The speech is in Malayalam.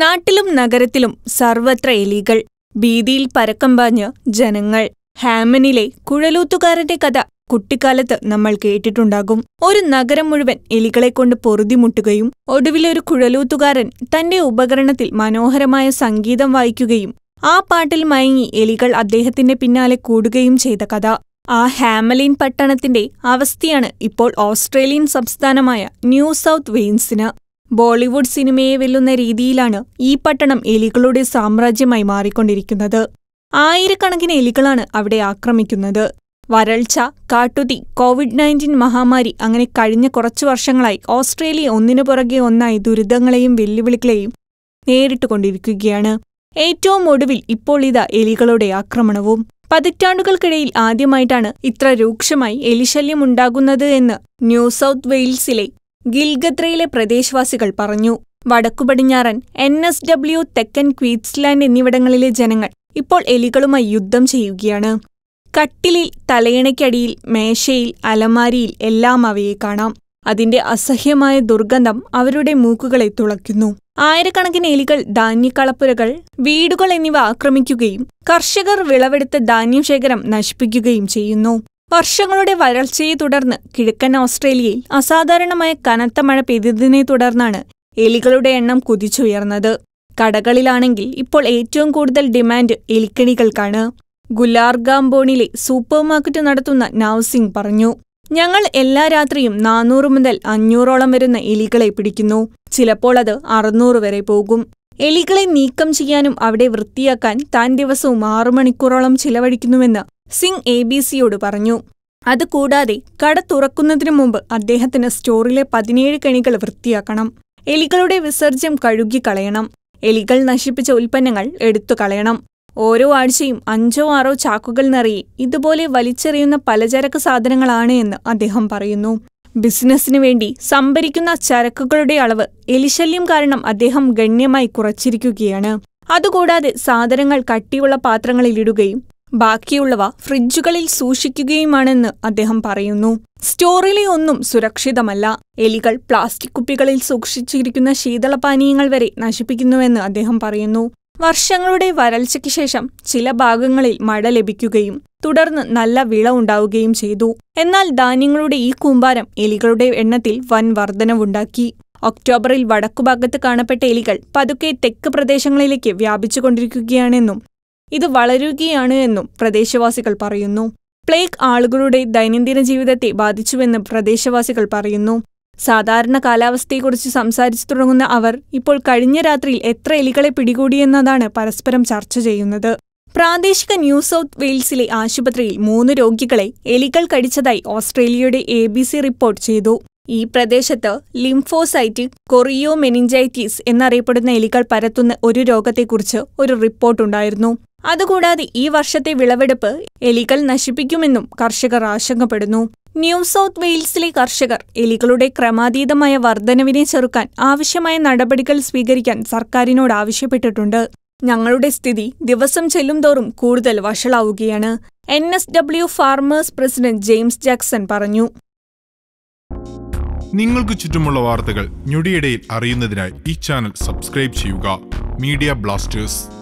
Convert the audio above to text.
നാട്ടിലും നഗരത്തിലും സർവത്ര എലികൾ ഭീതിയിൽ പരക്കം പാഞ്ഞ് ജനങ്ങൾ ഹാമനിലെ കുഴലൂത്തുകാരന്റെ കഥ കുട്ടിക്കാലത്ത് നമ്മൾ കേട്ടിട്ടുണ്ടാകും ഒരു നഗരം മുഴുവൻ എലികളെക്കൊണ്ട് പൊറുതിമുട്ടുകയും ഒടുവിലൊരു കുഴലൂത്തുകാരൻ തന്റെ ഉപകരണത്തിൽ മനോഹരമായ സംഗീതം വായിക്കുകയും ആ പാട്ടിൽ മയങ്ങി എലികൾ അദ്ദേഹത്തിന്റെ പിന്നാലെ കൂടുകയും ചെയ്ത കഥ ആ ഹാമലിൻ പട്ടണത്തിന്റെ അവസ്ഥയാണ് ഇപ്പോൾ ഓസ്ട്രേലിയൻ സംസ്ഥാനമായ ന്യൂ സൗത്ത് വെയിൻസിന് ബോളിവുഡ് സിനിമയെ വെല്ലുന്ന രീതിയിലാണ് ഈ പട്ടണം എലികളുടെ സാമ്രാജ്യമായി മാറിക്കൊണ്ടിരിക്കുന്നത് ആയിരക്കണക്കിന് എലികളാണ് അവിടെ ആക്രമിക്കുന്നത് വരൾച്ച കാട്ടുതി കോവിഡ് നയൻറ്റീൻ മഹാമാരി അങ്ങനെ കഴിഞ്ഞ കുറച്ചു വർഷങ്ങളായി ഓസ്ട്രേലിയ ഒന്നിനു പുറകെ ഒന്നായി ദുരിതങ്ങളെയും വെല്ലുവിളികളെയും നേരിട്ടുകൊണ്ടിരിക്കുകയാണ് ഏറ്റവും ഒടുവിൽ ഇപ്പോൾ ഇതാ എലികളുടെ ആക്രമണവും പതിറ്റാണ്ടുകൾക്കിടയിൽ ആദ്യമായിട്ടാണ് ഇത്ര രൂക്ഷമായി എലിശല്യം ഉണ്ടാകുന്നത് എന്ന് ന്യൂ സൗത്ത് വെയിൽസിലെ ഗിൽഗത്രയിലെ പ്രദേശവാസികൾ പറഞ്ഞു വടക്കുപടിഞ്ഞാറൻ എൻ എസ് ഡബ്ല്യു തെക്കൻ ക്വീറ്റ്സ്ലാൻഡ് എന്നിവിടങ്ങളിലെ ജനങ്ങൾ ഇപ്പോൾ എലികളുമായി യുദ്ധം ചെയ്യുകയാണ് കട്ടിലിൽ തലയിണയ്ക്കടിയിൽ മേശയിൽ അലമാരിയിൽ എല്ലാം അവയെ കാണാം അതിന്റെ അസഹ്യമായ ദുർഗന്ധം അവരുടെ മൂക്കുകളെ തുളയ്ക്കുന്നു ആയിരക്കണക്കിന് എലികൾ ധാന്യക്കളപ്പുരകൾ വീടുകൾ എന്നിവ ആക്രമിക്കുകയും കർഷകർ വിളവെടുത്ത ധാന്യം ശേഖരം നശിപ്പിക്കുകയും ചെയ്യുന്നു വർഷങ്ങളുടെ വരൾച്ചയെ തുടർന്ന് കിഴക്കൻ ഓസ്ട്രേലിയയിൽ അസാധാരണമായ കനത്ത മഴ പെയ്തതിനെ തുടർന്നാണ് എലികളുടെ എണ്ണം കുതിച്ചുയർന്നത് കടകളിലാണെങ്കിൽ ഇപ്പോൾ ഏറ്റവും കൂടുതൽ ഡിമാൻഡ് എലിക്കണികൾക്കാണ് ഗുലാർഗാംബോണിലെ സൂപ്പർമാർക്കറ്റ് നടത്തുന്ന നാവ്സിംഗ് പറഞ്ഞു ഞങ്ങൾ എല്ലാ രാത്രിയും നാനൂറ് മുതൽ അഞ്ഞൂറോളം വരുന്ന എലികളെ പിടിക്കുന്നു ചിലപ്പോൾ അത് അറുന്നൂറ് വരെ പോകും എലികളെ നീക്കം ചെയ്യാനും അവിടെ വൃത്തിയാക്കാൻ താൻ ദിവസവും ആറു മണിക്കൂറോളം ചിലവഴിക്കുന്നുവെന്ന് സിംഗ് എ ബി സിയോട് പറഞ്ഞു അതുകൂടാതെ കട തുറക്കുന്നതിനു മുമ്പ് അദ്ദേഹത്തിന് സ്റ്റോറിലെ പതിനേഴ് കെണികൾ വൃത്തിയാക്കണം എലികളുടെ വിസർജ്യം കഴുകിക്കളയണം എലികൾ നശിപ്പിച്ച ഉൽപ്പന്നങ്ങൾ എടുത്തു കളയണം ഓരോ ആഴ്ചയും അഞ്ചോ ആറോ ചാക്കുകൾ നിറയെ ഇതുപോലെ വലിച്ചെറിയുന്ന പലചരക്ക് സാധനങ്ങളാണ് എന്ന് അദ്ദേഹം പറയുന്നു ബിസിനസ്സിനു വേണ്ടി സംഭരിക്കുന്ന ചരക്കുകളുടെ അളവ് എലിശല്യം കാരണം അദ്ദേഹം ഗണ്യമായി കുറച്ചിരിക്കുകയാണ് അതുകൂടാതെ സാധനങ്ങൾ കട്ടിയുള്ള പാത്രങ്ങളിൽ ഇടുകയും ബാക്കിയുള്ളവ ഫ്രിഡ്ജുകളിൽ സൂക്ഷിക്കുകയുമാണെന്ന് അദ്ദേഹം പറയുന്നു സ്റ്റോറിലെ ഒന്നും സുരക്ഷിതമല്ല എലികൾ പ്ലാസ്റ്റിക് കുപ്പികളിൽ സൂക്ഷിച്ചിരിക്കുന്ന ശീതളപാനീയങ്ങൾ വരെ നശിപ്പിക്കുന്നുവെന്ന് അദ്ദേഹം പറയുന്നു വർഷങ്ങളുടെ വരൾച്ചയ്ക്ക് ശേഷം ചില ഭാഗങ്ങളിൽ മഴ ലഭിക്കുകയും തുടർന്ന് നല്ല വിള ഉണ്ടാവുകയും ചെയ്തു എന്നാൽ ധാന്യങ്ങളുടെ ഈ കൂമ്പാരം എലികളുടെ എണ്ണത്തിൽ വൻ വർധനവുണ്ടാക്കി ഒക്ടോബറിൽ വടക്കുഭാഗത്ത് കാണപ്പെട്ട എലികൾ പതുക്കെ തെക്ക് പ്രദേശങ്ങളിലേക്ക് വ്യാപിച്ചുകൊണ്ടിരിക്കുകയാണെന്നും ഇത് വളരുകയാണ് എന്നും പ്രദേശവാസികൾ പറയുന്നു പ്ലേഗ് ആളുകളുടെ ദൈനംദിന ജീവിതത്തെ ബാധിച്ചുവെന്ന് പ്രദേശവാസികൾ പറയുന്നു സാധാരണ കാലാവസ്ഥയെക്കുറിച്ച് സംസാരിച്ചു തുടങ്ങുന്ന അവർ ഇപ്പോൾ കഴിഞ്ഞ രാത്രിയിൽ എത്ര എലികളെ പിടികൂടിയെന്നതാണ് പരസ്പരം ചർച്ച ചെയ്യുന്നത് പ്രാദേശിക ന്യൂ സൗത്ത് വെയിൽസിലെ ആശുപത്രിയിൽ മൂന്ന് രോഗികളെ എലികൾ കടിച്ചതായി ഓസ്ട്രേലിയയുടെ എ ബി സി റിപ്പോർട്ട് ചെയ്തു ഈ പ്രദേശത്ത് ലിംഫോസൈറ്റിക് കൊറിയോ മെനിഞ്ചൈറ്റിസ് എന്നറിയപ്പെടുന്ന എലികൾ പരത്തുന്ന ഒരു രോഗത്തെക്കുറിച്ച് ഒരു റിപ്പോർട്ടുണ്ടായിരുന്നു അതുകൂടാതെ ഈ വർഷത്തെ വിളവെടുപ്പ് എലികൾ നശിപ്പിക്കുമെന്നും കർഷകർ ആശങ്കപ്പെടുന്നു ന്യൂ സൗത്ത് വെയിൽസിലെ കർഷകർ എലികളുടെ ക്രമാതീതമായ വർധനവിനെ ചെറുക്കാൻ ആവശ്യമായ നടപടികൾ സ്വീകരിക്കാൻ സർക്കാരിനോട് ആവശ്യപ്പെട്ടിട്ടുണ്ട് ഞങ്ങളുടെ സ്ഥിതി ദിവസം ചെല്ലുംതോറും കൂടുതൽ വഷളാവുകയാണ് N S W farmers president James Jackson പറഞ്ഞു നിങ്ങൾക്ക് ചുറ്റുമുള്ള വാർത്തകൾ ഞൊടിയിടയിൽ അറിയുന്നതിനായി ഈ ചാനൽ സബ്സ്ക്രൈബ് ചെയ്യുക മീഡിയ ബ്ലാസ്റ്റേഴ്സ്